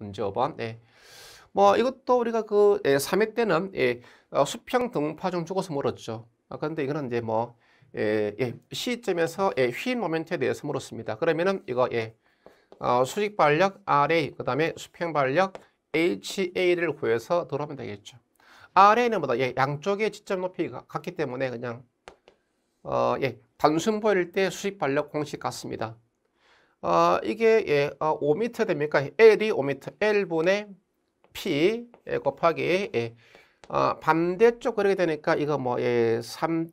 문제 5번. 예. 뭐 이것도 우리가 그 예, 3회 때는 예, 어, 수평 등파중 죽어서 물었죠. 아, 근데 이거는 이제 뭐 예, 예, 시점에서 예, 휘인 모멘트에 대해서 물었습니다. 그러면은 이거 예, 어, 수직 발력 RA 그 다음에 수평 발력 HA를 구해서 들어오면 되겠죠. RA는 뭐다? 예, 양쪽의 지점 높이가 같기 때문에 그냥 어, 예, 단순 보일 때 수직 발력 공식 같습니다. 아, 이게 예, 아, 어, 5m 됩니까? L이 5m, L분의 P 예, 곱하기 예, 아, 반대쪽 그렇게 되니까 이거 뭐 예, 3.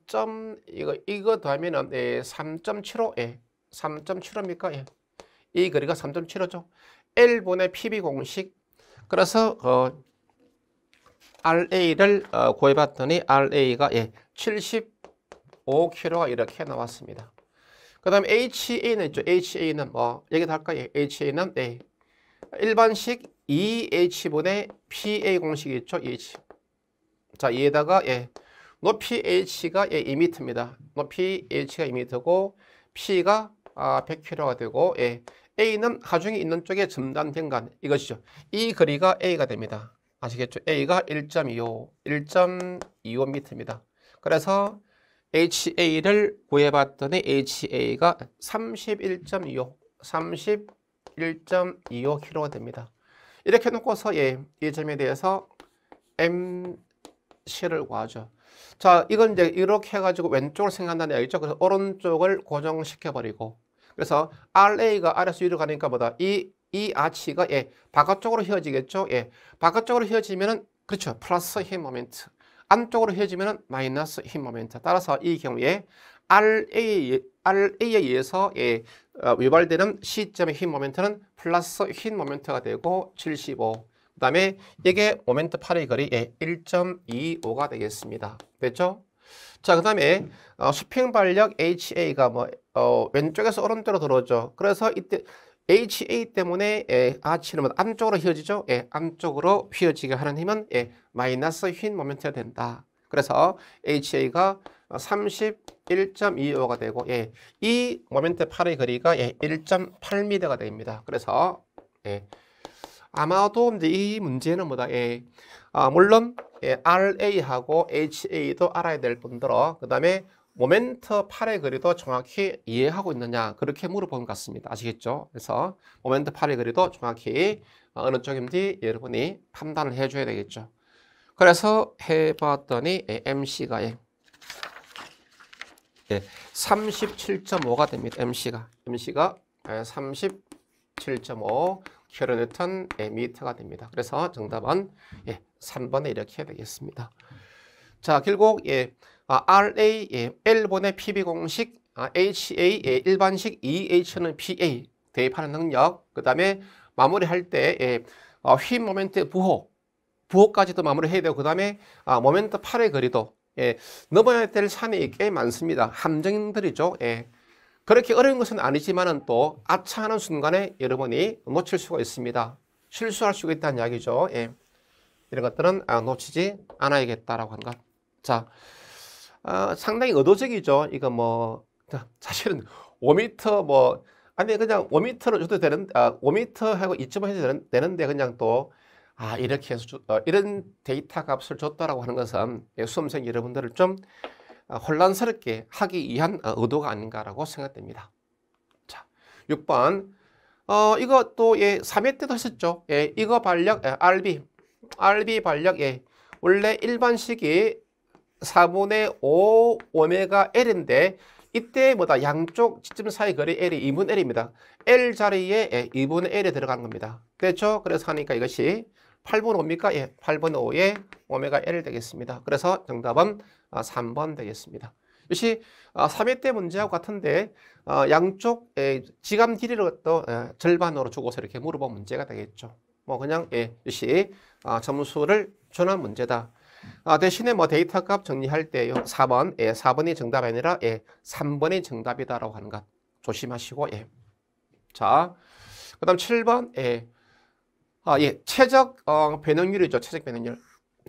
이거 이거 더하면은 예, 3.75 예, 3.75입니까? 예. 이 거리가 3.75죠. L분의 PB 공식. 그래서 어 RA를 어, 구해봤더니 RA가 예, 75kg가 이렇게 나왔습니다. 그 다음 HA는 있죠. HA는 뭐 얘기도 할까요? 예. HA는 A. 일반식 EH분의 PA 공식이 있죠. E h 자, 이에다가 예. 높이 H가 예, 2m입니다. 높이 H가 2m고 P가 아, 100kg가 되고 예. A는 하중이 있는 쪽에 점단된 간 이것이죠. 이 거리가 A가 됩니다. 아시겠죠? A가 1.25, 1.25m입니다. 그래서 HA를 구해봤더니 HA가 31.25, 31.25kg가 됩니다. 이렇게 놓고서 예, 이 점에 대해서 MC를 구하죠. 자, 이건 이제 이렇게 해가지고 왼쪽을 생각한다는 얘기죠. 그래서 오른쪽을 고정시켜버리고 그래서 RA가 아래서 위로 가니까 보다 이, 이 아치가 예, 바깥쪽으로 휘어지겠죠? 예, 바깥쪽으로 휘어지면은 그렇죠. 플러스 힘 모멘트. 안쪽으로 헤어지면 마이너스 힘 모멘트. 따라서 이 경우에 r a RA에 의해서 예, 어, 유발되는 시점의힘 모멘트는 플러스 힘 모멘트가 되고 75. 그 다음에 이게 모멘트 8의 거리 예, 1.25가 되겠습니다. 됐죠? 자, 그 다음에 어, 수평 발력 HA가 뭐 어, 왼쪽에서 오른쪽으로 들어오죠. 그래서 이때 HA 때문에 예, 아치는 암쪽으로 휘어지죠. 예, 암쪽으로 휘어지게 하는 힘은 예, 마이너스 휜 모멘트가 된다. 그래서 HA가 31.25가 되고 예, 이 모멘트 팔의 거리가 예, 1.8m가 됩니다. 그래서 예, 아마도 이제 이 문제는 뭐다. 예, 아, 물론 예, RA하고 HA도 알아야 될 뿐더러 그 다음에 모멘트 8의 거리도 정확히 이해하고 있느냐 그렇게 물어본 것 같습니다. 아시겠죠? 그래서 모멘트 8의 거리도 정확히 어, 어느 쪽인지 여러분이 판단을 해줘야 되겠죠. 그래서 해봤더니 MC가 예, 예, 37.5가 됩니다. MC가 MC가 37.5 예, 킬로뉴턴 예, 미터가 됩니다. 그래서 정답은 예, 3번에 이렇게 되겠습니다. 자, 결국 예. 아, RA, 예, L번의 PB 공식, 아, HA, 예, 일반식, EH는 PA, 대입하는 능력, 그 다음에 마무리할 때 예, 어, 휘 모멘트 부호, 부호까지도 마무리해야 되고 그 다음에 아, 모멘트 팔의 거리도 예, 넘어야 될 산이 꽤 많습니다. 함정들이죠. 예. 그렇게 어려운 것은 아니지만 은또 아차하는 순간에 여러분이 놓칠 수가 있습니다. 실수할 수가 있다는 이야기죠. 예. 이런 것들은 아, 놓치지 않아야겠다라고 한 것. 자. 아, 상당히 의도적이죠. 이거 뭐 사실은 5미뭐 아니 그냥 5미로 줘도 되는 아, 5미하고2.5 해도 되는, 데 그냥 또 아, 이렇게 해서 주, 어, 이런 데이터 값을 줬다라고 하는 것은 예, 수험생 여러분들을 좀 아, 혼란스럽게 하기 위한 어, 의도가 아닌가라고 생각됩니다. 자, 6번. 어, 이거 또, 예, 3회 때도 했었죠. 예, 이거 발력, 예, RB. RB 발력, 예. 원래 일반식이 4분의 5 오메가 L인데 이때 뭐다 양쪽 지점 사이 거리 L이 2분 L입니다. L 자리에 예, 2분 L이 들어간 겁니다. 됐죠? 그래서 하니까 이것이 8분 5입니까? 예, 8분 5에 오메가 L 되겠습니다. 그래서 정답은 3번 아, 되겠습니다. 역시 3회 아, 때 문제하고 같은데 아, 양쪽 예, 지감 길이를 또 예, 절반으로 주고서 이렇게 물어본 문제가 되겠죠. 뭐 그냥 예, 역시 점수를 전환 문제다. 아, 대신에 뭐 데이터 값 정리할 때요. 4번, 예, 4번이 정답이 아니라 예, 3번이 정답이다라고 하는 것 조심하시고 예. 자, 그 다음 7번 예. 아, 예, 최적 어, 변형률이죠. 최적 변형률.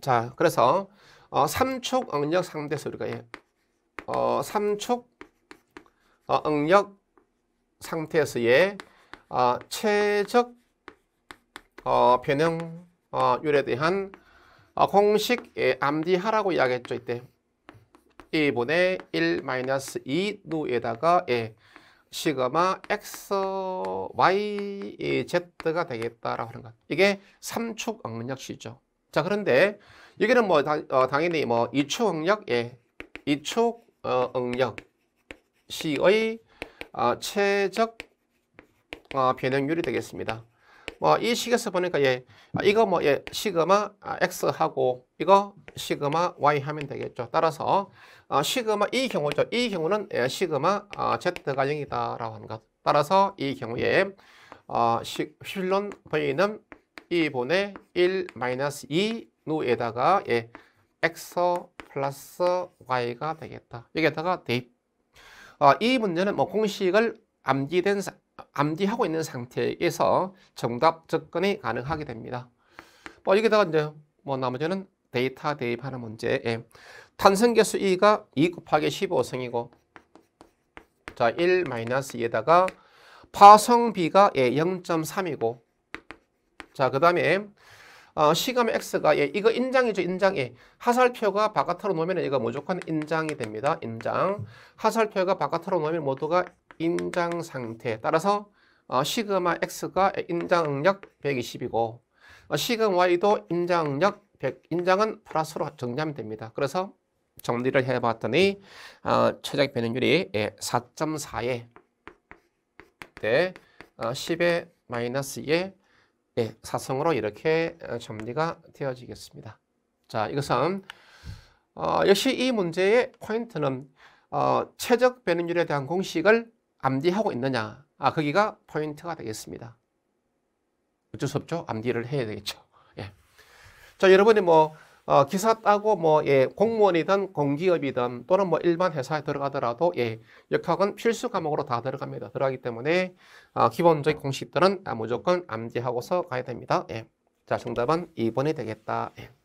자, 그래서 어, 삼축 응력 상대수 우리가 예. 어, 삼축 어, 응력 상태에서의 어, 예. 아, 최적 어, 변형률에 대한 어, 공식 예, 암기하라고 이야기했죠 이때 1분의 1 마이너스 2 누에다가 예, 시그마 x, y, 예, z가 되겠다라고 하는 것. 이게 3축 응력시죠. 자, 그런데 여기는 뭐 다, 어, 당연히 뭐 2축 응력, 예, 2축 어, 응력 시의 어, 최적 어, 변형률이 되겠습니다. 뭐이 식에서 보니까 예, 아, 이거 뭐 예, 시그마 아, x하고 이거 시그마 y 하면 되겠죠. 따라서 어, 시그마 이 경우죠. 이 경우는 예, 시그마 어, z가 0이다라고 하는 것. 따라서 이 경우에 어, 시, 실론 V는 2분의 1 마이너스 2 누에다가 예, x 플러스 y가 되겠다. 여기다가 대입. 어, 이 문제는 뭐 공식을 암기된 암기하고 있는 상태에서 정답 접근이 가능하게 됩니다. 뭐 여기다가 이제 뭐 나머지는 데이터 대입하는 문제. E 예. 탄성계수 2가 2 곱하기 15승이고 자, 1 2에다가 파성비가 0.3이고 자, 그 다음에 어, 시감 X가 예, 이거 인장이죠. 인장. 예. 하살표가 바깥으로 놓으면 이거 무조건 인장이 됩니다. 인장. 하살표가 바깥으로 놓으면 모두가 인장 상태. 따라서 어, 시그마 X가 예, 인장 력 120이고 어, 시그마 Y도 인장 력 100, 인장은 플러스로 정리하면 됩니다. 그래서 정리를 해봤더니 어, 최적 변형률이 예, 4.4에 대 어, 10에 마이너스 2에 예, 사성으로 이렇게 어, 정리가 되어지겠습니다. 자, 이것은 어, 역시 이 문제의 포인트는 어, 최적 배분율에 대한 공식을 암기하고 있느냐 아, 거기가 포인트가 되겠습니다. 어쩔 수 없죠. 암기를 해야 되겠죠. 예. 자, 여러분이 뭐 어, 기사 따고 뭐 예, 공무원이든 공기업이든 또는 뭐 일반 회사에 들어가더라도 예, 역학은 필수 과목으로 다 들어갑니다. 들어가기 때문에 어, 기본적인 공식들은 무조건 암기하고서 가야 됩니다. 예. 자, 정답은 2번이 되겠다. 예.